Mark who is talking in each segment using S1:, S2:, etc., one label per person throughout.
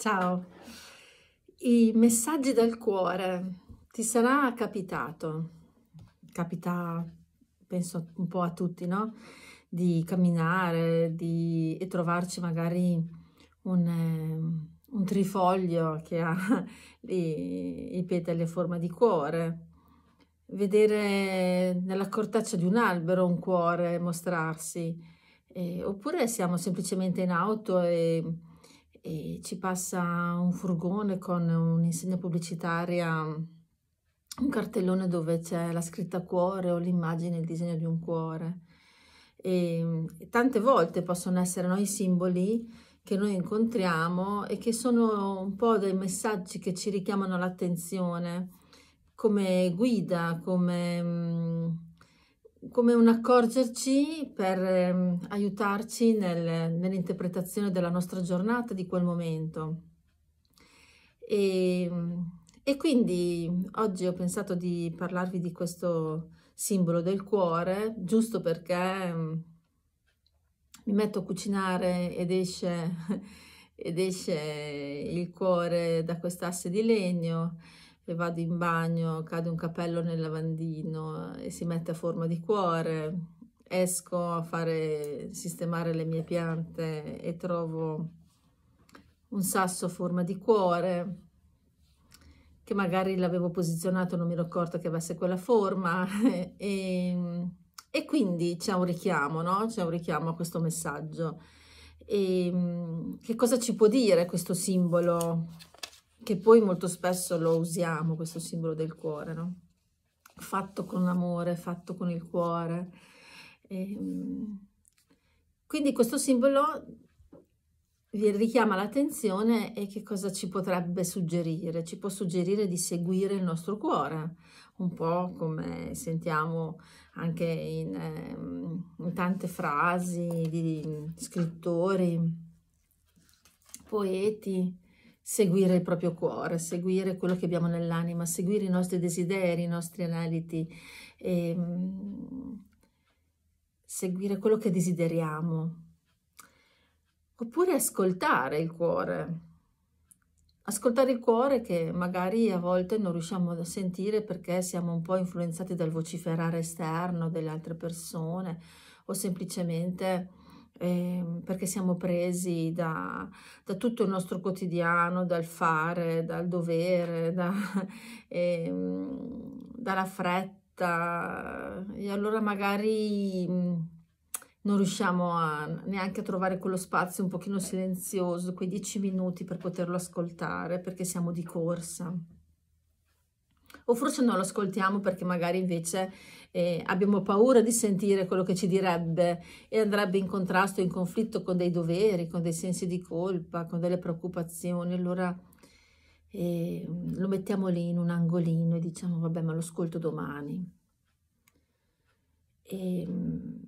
S1: Ciao. I messaggi dal cuore ti sarà capitato, capita penso un po' a tutti, no? Di camminare di, e trovarci magari un, eh, un trifoglio che ha i, i petali a forma di cuore, vedere nella cortaccia di un albero un cuore mostrarsi, eh, oppure siamo semplicemente in auto e e ci passa un furgone con un'insegna pubblicitaria, un cartellone dove c'è la scritta cuore o l'immagine, il disegno di un cuore. E, tante volte possono essere noi simboli che noi incontriamo e che sono un po' dei messaggi che ci richiamano l'attenzione come guida, come mm, come un accorgerci per eh, aiutarci nel, nell'interpretazione della nostra giornata di quel momento. E, ehm, e, quindi oggi ho pensato di parlarvi di questo simbolo del cuore, giusto perché ehm, mi metto a cucinare ed esce, ed esce il cuore da quest'asse di legno e vado in bagno, cade un capello nel lavandino e si mette a forma di cuore, esco a fare, sistemare le mie piante e trovo un sasso a forma di cuore, che magari l'avevo posizionato, non mi ero accorta che avesse quella forma, e, e quindi c'è un richiamo, no? C'è un richiamo a questo messaggio. E, che cosa ci può dire questo simbolo che poi molto spesso lo usiamo, questo simbolo del cuore, no? Fatto con l'amore, fatto con il cuore. E, ehm, quindi questo simbolo vi richiama l'attenzione e che cosa ci potrebbe suggerire? Ci può suggerire di seguire il nostro cuore, un po' come sentiamo anche in, ehm, in tante frasi di scrittori, poeti, seguire il proprio cuore, seguire quello che abbiamo nell'anima, seguire i nostri desideri, i nostri analiti, e, ehm, seguire quello che desideriamo. Oppure ascoltare il cuore, ascoltare il cuore che magari a volte non riusciamo a sentire perché siamo un po' influenzati dal vociferare esterno delle altre persone o semplicemente eh, perché siamo presi da, da, tutto il nostro quotidiano, dal fare, dal dovere, da, eh, dalla fretta e allora magari mhmm, non riusciamo a, neanche a trovare quello spazio un pochino silenzioso, quei dieci minuti per poterlo ascoltare perché siamo di corsa o forse non lo ascoltiamo perché magari invece eh, abbiamo paura di sentire quello che ci direbbe e andrebbe in contrasto, in conflitto con dei doveri, con dei sensi di colpa, con delle preoccupazioni. Allora eh, lo mettiamo lì in un angolino e diciamo vabbè ma lo ascolto domani. E, ehm,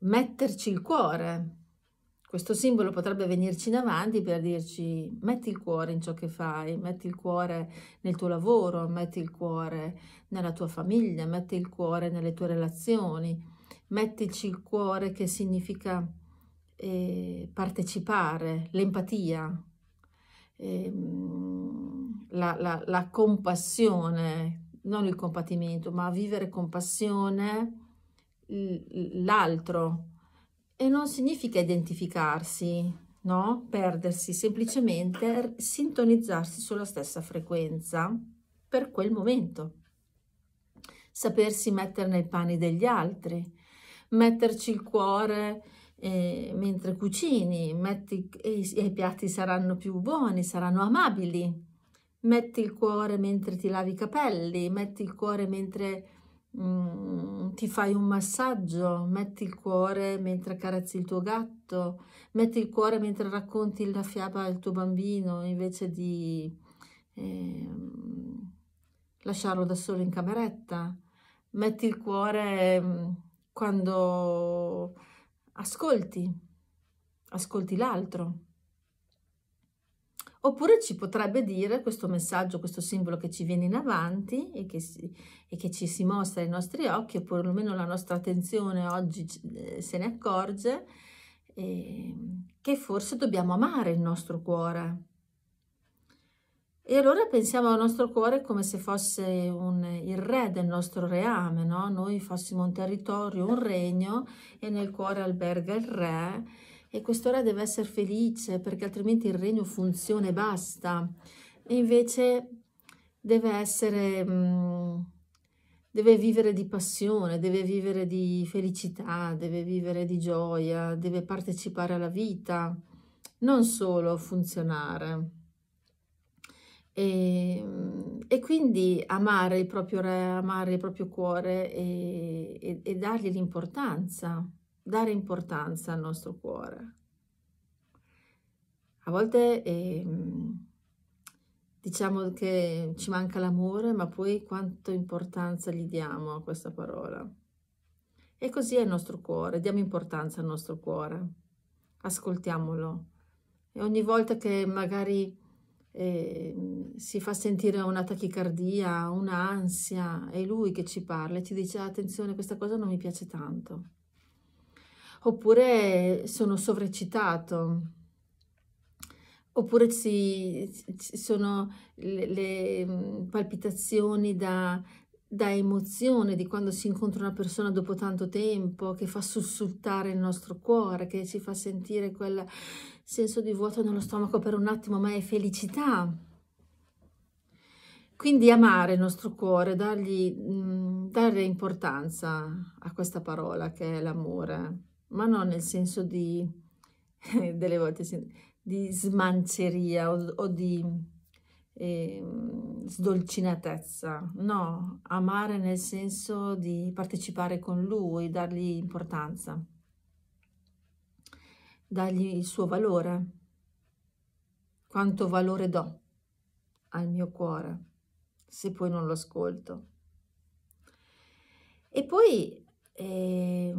S1: metterci il cuore questo simbolo potrebbe venirci in avanti per dirci metti il cuore in ciò che fai, metti il cuore nel tuo lavoro, metti il cuore nella tua famiglia, metti il cuore nelle tue relazioni, mettici il cuore che significa eh, partecipare, l'empatia, eh, la, la, la compassione, non il compatimento, ma vivere con passione l'altro, e non significa identificarsi, no? Perdersi, semplicemente sintonizzarsi sulla stessa frequenza per quel momento. Sapersi mettere nei panni degli altri, metterci il cuore eh, mentre cucini, metti, i, i piatti saranno più buoni, saranno amabili, metti il cuore mentre ti lavi i capelli, metti il cuore mentre Mm, ti fai un massaggio, metti il cuore mentre carezzi il tuo gatto, metti il cuore mentre racconti la fiaba al tuo bambino invece di eh, lasciarlo da solo in cameretta, metti il cuore mm, quando ascolti, ascolti l'altro. Oppure ci potrebbe dire questo messaggio, questo simbolo che ci viene in avanti e che, si, e che ci si mostra ai nostri occhi, oppure almeno la nostra attenzione oggi eh, se ne accorge, eh, che forse dobbiamo amare il nostro cuore. E allora pensiamo al nostro cuore come se fosse un, il re del nostro reame, no? Noi fossimo un territorio, un regno, e nel cuore alberga il re, e questo re deve essere felice perché altrimenti il regno funziona e basta. E invece deve essere... Mm, deve vivere di passione, deve vivere di felicità, deve vivere di gioia, deve partecipare alla vita, non solo funzionare. E, mm, e quindi amare il proprio re, amare il proprio cuore e, e, e dargli l'importanza dare importanza al nostro cuore. A volte eh, diciamo che ci manca l'amore, ma poi quanto importanza gli diamo a questa parola. E così è il nostro cuore, diamo importanza al nostro cuore, ascoltiamolo. E ogni volta che magari eh, si fa sentire una tachicardia, un'ansia, è lui che ci parla e ci dice attenzione, questa cosa non mi piace tanto oppure sono sovrecitato, oppure ci, ci sono le, le palpitazioni da, da emozione di quando si incontra una persona dopo tanto tempo, che fa sussultare il nostro cuore, che ci fa sentire quel senso di vuoto nello stomaco per un attimo, ma è felicità. Quindi amare il nostro cuore, dargli, mh, dare importanza a questa parola che è l'amore ma non nel senso di, delle volte, di smanceria o, o di eh, sdolcinatezza, no, amare nel senso di partecipare con lui, dargli importanza, dargli il suo valore, quanto valore do al mio cuore, se poi non lo ascolto. E poi... Eh,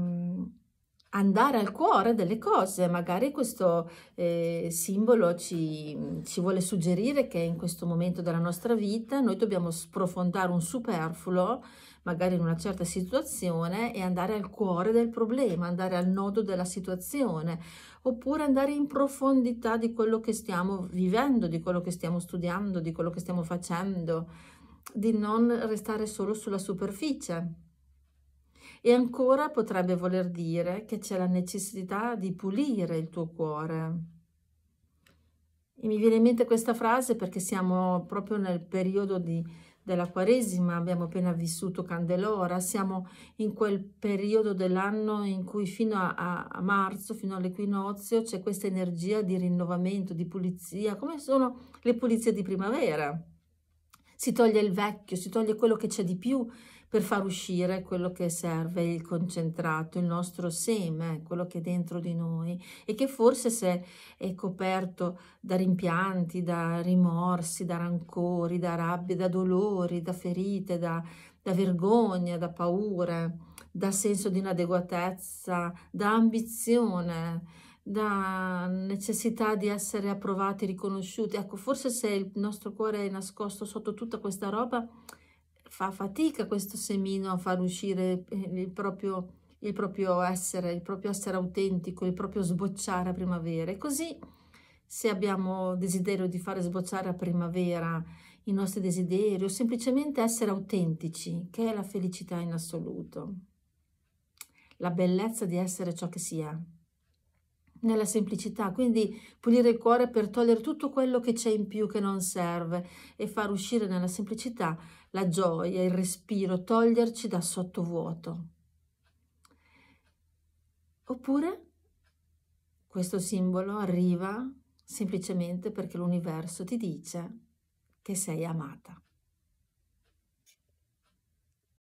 S1: andare al cuore delle cose. Magari questo eh, simbolo ci, ci, vuole suggerire che in questo momento della nostra vita noi dobbiamo sprofondare un superfluo, magari in una certa situazione, e andare al cuore del problema, andare al nodo della situazione, oppure andare in profondità di quello che stiamo vivendo, di quello che stiamo studiando, di quello che stiamo facendo, di non restare solo sulla superficie e ancora potrebbe voler dire che c'è la necessità di pulire il tuo cuore. E mi viene in mente questa frase perché siamo proprio nel periodo di, della Quaresima, abbiamo appena vissuto Candelora, siamo in quel periodo dell'anno in cui fino a, a marzo, fino all'equinozio, c'è questa energia di rinnovamento, di pulizia, come sono le pulizie di primavera. Si toglie il vecchio, si toglie quello che c'è di più, per far uscire quello che serve, il concentrato, il nostro seme, quello che è dentro di noi e che forse se è coperto da rimpianti, da rimorsi, da rancori, da rabbia, da dolori, da ferite, da, da vergogna, da paure, da senso di inadeguatezza, da ambizione, da necessità di essere approvati, riconosciuti. Ecco, forse se il nostro cuore è nascosto sotto tutta questa roba, fa fatica questo semino a far uscire eh, il proprio, il proprio essere, il proprio essere autentico, il proprio sbocciare a primavera. E così se abbiamo desiderio di fare sbocciare a primavera i nostri desideri o semplicemente essere autentici, che è la felicità in assoluto, la bellezza di essere ciò che si è nella semplicità, quindi pulire il cuore per togliere tutto quello che c'è in più che non serve e far uscire nella semplicità la gioia, il respiro, toglierci da sottovuoto. Oppure questo simbolo arriva semplicemente perché l'universo ti dice che sei amata.